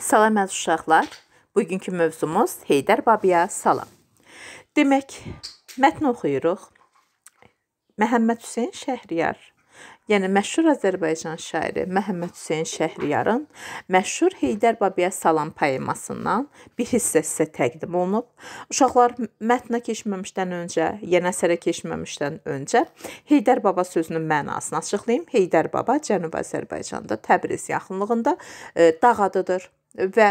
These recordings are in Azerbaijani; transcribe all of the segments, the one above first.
Salam əziz uşaqlar. Bugünkü mövzumuz Heydər Babaya salam. Demək, mətn oxuyuruq. Məhəmməd Hüseyn Şəhriyar, yəni məşhur Azərbaycan şairi Məhəmməd Hüseyn Şəhriyarın məşhur Heydər Babaya salam poemasından bir hissə sizə təqdim olunub. Uşaqlar mətnə keçməmişdən öncə, yəni əsərə keçməmişdən öncə Heydər Baba sözünün mənasını açıqlayım. Heydər Baba Cənubi Azərbaycanda, Təbriz yaxınlığında e, dağ adıdır və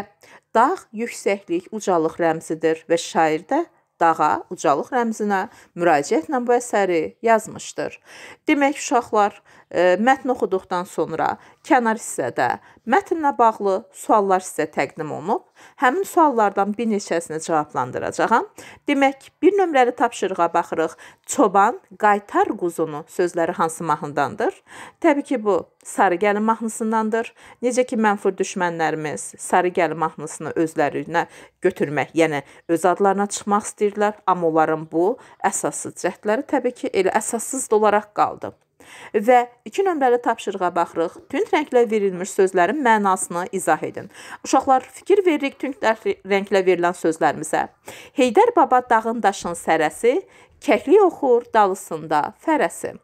dağ yüksəklik, ucalıq rəmzidir və şair də dağa, ucalıq rəmzinə müraciətlə bu əsəri yazmışdır. Demək uşaqlar, mətn oxuduqdan sonra kənar hissədə mətnlə bağlı suallar sizə təqdim olunub. Həmin suallardan bir neçəsini cavablandıracağam. Demək, bir nömrəli tapşırığa baxırıq. Çoban qaytar quzunu sözləri hansı mahnıdandır? Təbii ki, bu Sarı gəlin mahnısındandır. Necə ki mənfur düşmənlərimiz sarı gəlin mahnısını özlərinə götürmək, yəni öz adlarına çıxmaq istəyirdilər, amma onların bu əsassız cəhdləri təbii ki elə əsassız olaraq qaldı. Və 2 nömrəli tapşırığa baxırıq. Tünd rənglə verilmiş sözlərin mənasını izah edin. Uşaqlar, fikir veririk tünd rənglə verilən sözlərimizə. Heydər baba dağın daşın sərəsi, kəkli oxur dalısında fərəsi.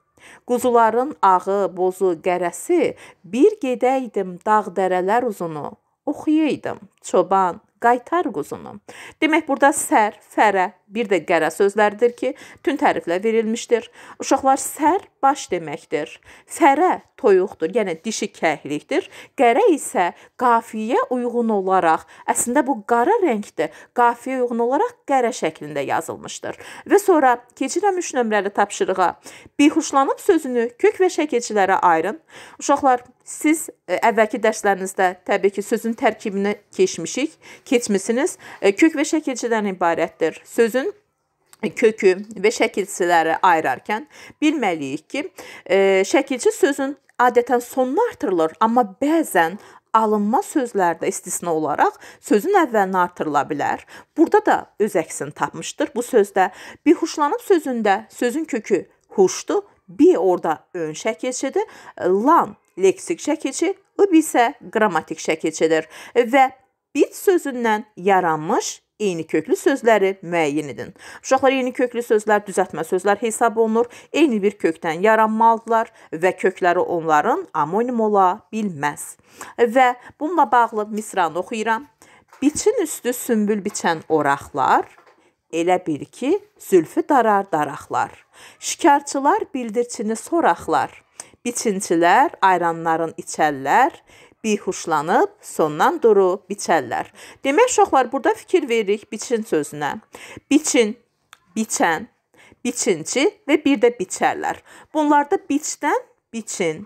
Quzuların ağı, bozu, qərəsi, bir gedəydim dağ dərələr uzunu, oxuyaydım çoban, qaytar quzunu. Demək burada sər, fərə, bir də qərə sözləridir ki, tün təriflə verilmişdir. Uşaqlar sər baş deməkdir. Fərə toyuqdur, yəni dişi kəhlikdir. Qərə isə qafiyə uyğun olaraq, əslində bu qara rəngdir. Qafiyə uyğun olaraq qərə şəklində yazılmışdır. Və sonra keçirəm 3 nömrəli tapşırığa. Bihuşlanıb sözünü kök və şəkilçilərə ayırın. Uşaqlar siz e, əvvəlki dərslərinizdə təbii ki, sözün tərkibini keçmişik, keçmisiniz. E, kök və şəkilçilərdən ibarətdir. Sözün kökü və şəkilçiləri ayırarkən bilməliyik ki, e, şəkilçi sözün adətən sonuna artırılır, amma bəzən alınma sözlərdə istisna olaraq sözün əvvəlinə artırıla bilər. Burada da öz əksini tapmışdır. Bu sözdə bihuşlanıb sözündə sözün kökü huşdur, bi orada ön şəkilçidir, lan leksik şəkilçi, ıb isə qrammatik şəkilçidir və bit sözündən yaranmış eyni köklü sözləri müəyyən edin. Uşaqlar eyni köklü sözlər, düzəltmə sözlər hesab olunur. Eyni bir kökdən yaranmalıdırlar və kökləri onların amonim ola bilməz. Və bununla bağlı misranı oxuyuram. Biçin üstü sümbül biçən oraqlar, elə bil ki, zülfü darar daraqlar. Şikarçılar bildirçini soraqlar. Biçinçilər ayranların içəllər, bihuşlanıb, sondan duru biçərlər. Demək uşaqlar burada fikir veririk biçin sözünə. Biçin, biçən, biçinci və bir də biçərlər. Bunlarda biçdən biçin,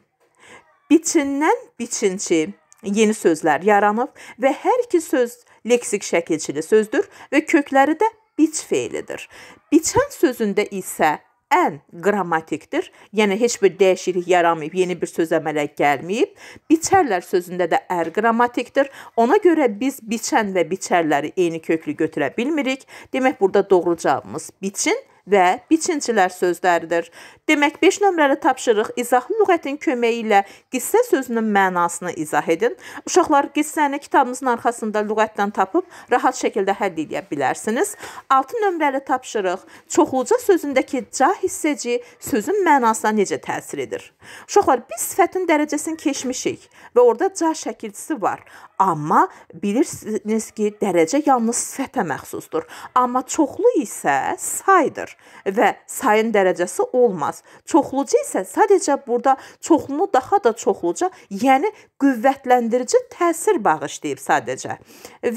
biçindən biçinci yeni sözlər yaranıb və hər iki söz leksik şəkilçili sözdür və kökləri də biç feilidir. Biçən sözündə isə ən qrammatikdir. Yəni heç bir dəyişiklik yaranmayıb, yeni bir söz əmələ gəlməyib. Biçərlər sözündə də ər qrammatikdir. Ona görə biz biçən və biçərləri eyni köklü götürə bilmirik. Demək burada doğru cavabımız biçin və biçincilər sözləridir. Demək 5 nömrəli tapşırıq izahlı lüğətin köməyi ilə qissə sözünün mənasını izah edin. Uşaqlar qissəni kitabımızın arxasında lüğətdən tapıb rahat şəkildə həll edə bilərsiniz. 6 nömrəli tapşırıq çoxluca sözündəki ca hissəci sözün mənasına necə təsir edir? Uşaqlar biz sifətin dərəcəsini keçmişik və orada ca şəkilçisi var. Amma bilirsiniz ki, dərəcə yalnız sifətə məxsusdur. Amma çoxlu isə saydır və sayın dərəcəsi olmaz. Çoxlucu isə sadəcə burada çoxlunu daha da çoxluca, yəni qüvvətləndirici təsir bağışlayıb sadəcə.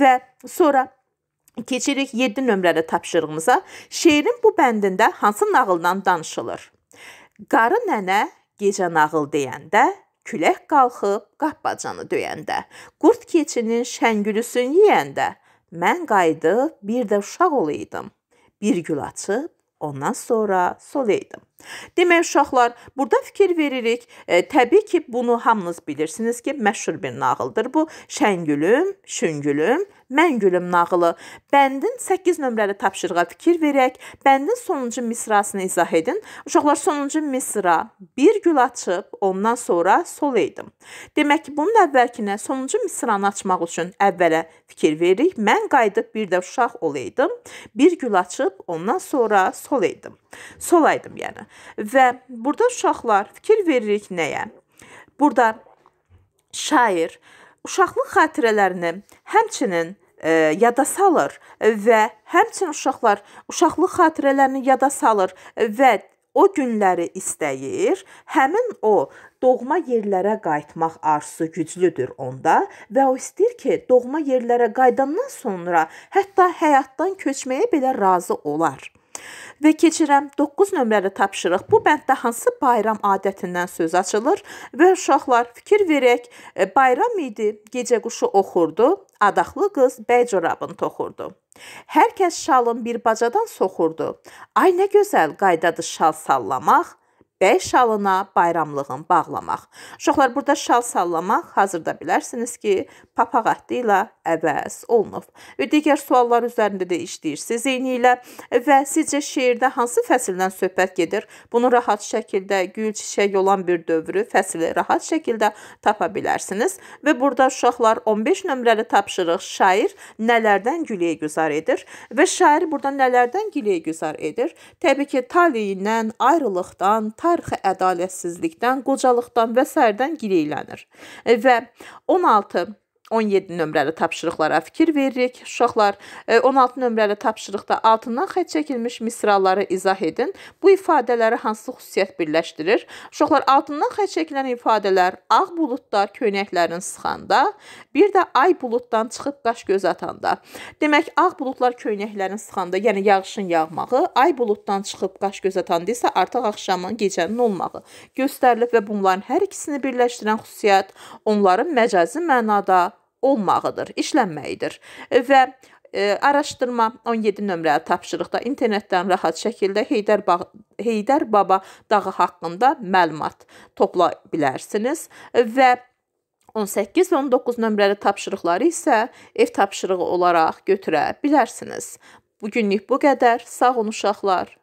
Və sonra keçirik 7 nömrəli tapşırığımıza. Şeirin bu bəndində hansı nağıldan danışılır? Qarı nənə gecə nağıl deyəndə külək qalxıb qapbacanı döyəndə, qurd keçinin şəngülüsünü yeyəndə, mən qayıdıb bir də uşaq olaydım. Bir gül açıb Ondan sonra sol eydim. Demək uşaqlar, burada fikir veririk. E, təbii ki, bunu hamınız bilirsiniz ki, məşhur bir nağıldır bu. Şəngülüm, şüngülüm, Mən gülüm nağılı. Bəndin 8 nömrəli tapşırığa fikir verək. Bəndin sonuncu misrasını izah edin. Uşaqlar sonuncu misra bir gül açıb ondan sonra sol edim. Demək ki, bunun əvvəlkinə sonuncu misranı açmaq üçün əvvələ fikir veririk. Mən qayıdıb bir də uşaq olaydım. Bir gül açıb ondan sonra sol edim. Solaydım yəni. Və burada uşaqlar fikir veririk nəyə? Burada şair uşaqlıq xatirələrini, həmçinin E, yada salır və həmçinin uşaqlar uşaqlıq xatirələrini yada salır və o günləri istəyir. Həmin o doğma yerlərə qayıtmaq arzusu güclüdür onda və o istəyir ki, doğma yerlərə qayıdandan sonra hətta həyatdan köçməyə belə razı olar. Və keçirəm 9 nömrəli tapşırıq. Bu bənddə hansı bayram adətindən söz açılır və uşaqlar fikir verək, e, bayram idi, gecə quşu oxurdu, adaqlı qız bəy corabını toxurdu. Hər kəs şalın bir bacadan soxurdu. Ay nə gözəl qaydadır şal sallamaq bəy şalına bayramlığın bağlamaq. Uşaqlar burada şal sallamaq hazırda bilərsiniz ki, papaq ətli ilə əvəz olunub. Və digər suallar üzərində də işləyirsiniz eyni ilə və sizcə şeirdə hansı fəsildən söhbət gedir? Bunu rahat şəkildə gül çiçək olan bir dövrü fəsili rahat şəkildə tapa bilərsiniz və burada uşaqlar 15 nömrəli tapşırıq şair nələrdən güləyə güzar edir və şair burada nələrdən güləyə güzar edir? Təbii ki, taleyindən, ayrılıqdan, taleyindən tarixi ədalətsizlikdən, qocalıqdan və sərdən gileylənir. E, və 16 17 nömrəli tapşırıqlara fikir veririk. Uşaqlar, 16 e, nömrəli tapşırıqda altından xətt çəkilmiş misraları izah edin. Bu ifadələri hansı xüsusiyyət birləşdirir? Uşaqlar, altından xətt çəkilən ifadələr ağ buludlar köynəklərin sıxanda, bir də ay buluddan çıxıb qaş göz atanda. Demək, ağ buludlar köynəklərin sıxanda, yəni yağışın yağmağı, ay buluddan çıxıb qaş göz atanda isə artıq axşamın, gecənin olmağı göstərilib və bunların hər ikisini birləşdirən xüsusiyyət onların məcazi mənada olmağıdır, işlənməyidir və Ə, e, araşdırma 17 nömrəli tapşırıqda internetdən rahat şəkildə Heydər ba Heydər Baba dağı haqqında məlumat topla bilərsiniz və 18 və 19 nömrəli tapşırıqları isə ev tapşırığı olaraq götürə bilərsiniz. Bu günlük bu qədər. Sağ olun uşaqlar.